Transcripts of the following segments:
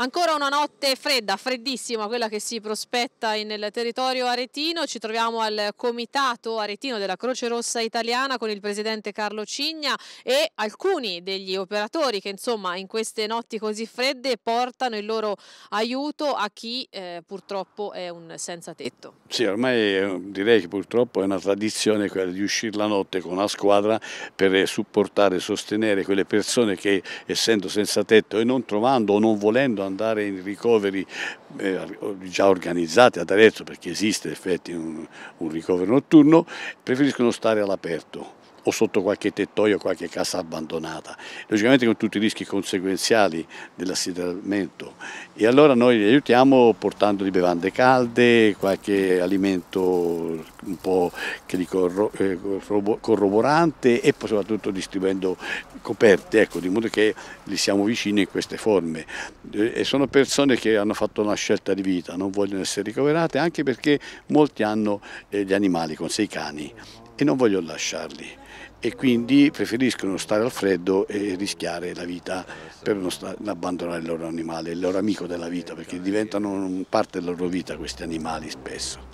Ancora una notte fredda, freddissima, quella che si prospetta nel territorio aretino. Ci troviamo al comitato aretino della Croce Rossa Italiana con il presidente Carlo Cigna e alcuni degli operatori che insomma in queste notti così fredde portano il loro aiuto a chi eh, purtroppo è un senza tetto. Sì, ormai eh, direi che purtroppo è una tradizione quella di uscire la notte con la squadra per supportare e sostenere quelle persone che essendo senza tetto e non trovando o non volendo andare in ricoveri eh, già organizzati ad Arezzo perché esiste in effetti un, un ricovero notturno, preferiscono stare all'aperto o sotto qualche tettoio, qualche casa abbandonata, logicamente con tutti i rischi conseguenziali dell'assideramento. E allora noi li aiutiamo portandogli bevande calde, qualche alimento un po' eh, corroborante e poi soprattutto distribuendo coperte, ecco, di modo che li siamo vicini in queste forme. E sono persone che hanno fatto una scelta di vita, non vogliono essere ricoverate, anche perché molti hanno eh, gli animali con sé, i cani, e non voglio lasciarli e quindi preferiscono stare al freddo e rischiare la vita per non abbandonare il loro animale, il loro amico della vita, perché diventano parte della loro vita questi animali spesso.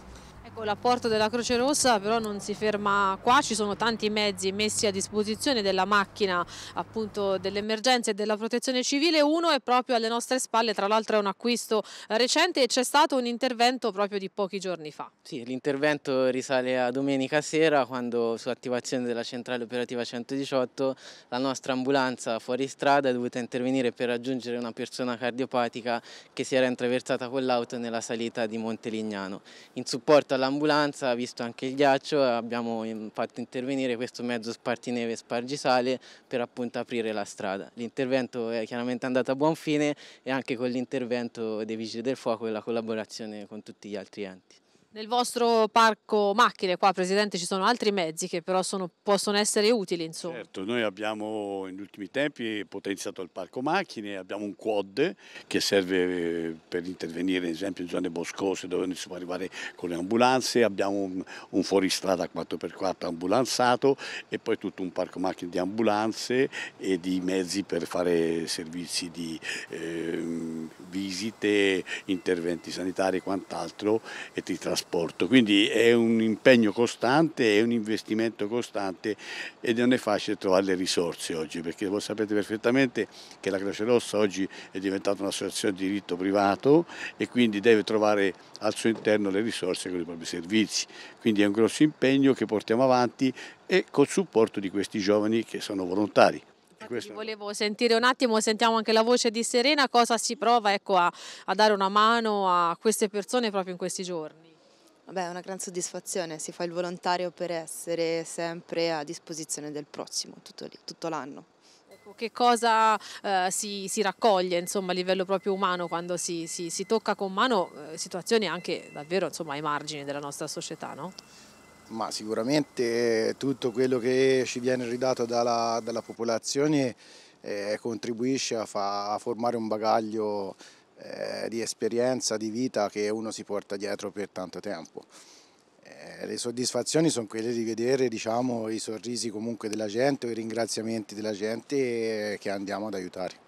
L'apporto della Croce Rossa però non si ferma qua, ci sono tanti mezzi messi a disposizione della macchina appunto dell'emergenza e della protezione civile, uno è proprio alle nostre spalle, tra l'altro è un acquisto recente e c'è stato un intervento proprio di pochi giorni fa. Sì, l'intervento risale a domenica sera quando su attivazione della centrale operativa 118 la nostra ambulanza fuori strada è dovuta intervenire per raggiungere una persona cardiopatica che si era intraversata con l'auto nella salita di Montelignano. In supporto alla l'ambulanza, visto anche il ghiaccio, abbiamo mm, fatto intervenire questo mezzo spartineve e spargisale per appunto aprire la strada. L'intervento è chiaramente andato a buon fine e anche con l'intervento dei Vigili del Fuoco e la collaborazione con tutti gli altri enti. Nel vostro parco macchine qua, Presidente, ci sono altri mezzi che però sono, possono essere utili, insomma. Certo, noi abbiamo negli ultimi tempi potenziato il parco macchine, abbiamo un quad che serve eh, per intervenire, ad esempio, in zone boscose dove non si può arrivare con le ambulanze, abbiamo un, un fuoristrada 4x4 ambulanzato e poi tutto un parco macchine di ambulanze e di mezzi per fare servizi di eh, visite, interventi sanitari e quant'altro e di trasporto trasporto, quindi è un impegno costante, è un investimento costante ed non è facile trovare le risorse oggi, perché voi sapete perfettamente che la Croce Rossa oggi è diventata un'associazione di diritto privato e quindi deve trovare al suo interno le risorse con i propri servizi, quindi è un grosso impegno che portiamo avanti e col supporto di questi giovani che sono volontari. Questo... volevo sentire un attimo, sentiamo anche la voce di Serena, cosa si prova ecco, a, a, dare una mano a queste persone proprio in questi giorni? Vabbè, è una gran soddisfazione, si fa il volontario per essere sempre a disposizione del prossimo, tutto, lì, tutto l'anno. Ecco, che cosa eh, si, si, raccoglie insomma, a livello proprio umano quando si, si, si tocca con mano eh, situazioni anche davvero insomma, ai margini della nostra società? No? Ma sicuramente eh, tutto quello che ci viene ridato dalla, dalla popolazione eh, contribuisce a, fa, a formare un bagaglio eh, di esperienza, di vita che uno si porta dietro per tanto tempo. Eh, le soddisfazioni sono quelle di vedere diciamo, i sorrisi comunque della gente o i ringraziamenti della gente eh, che andiamo ad aiutare.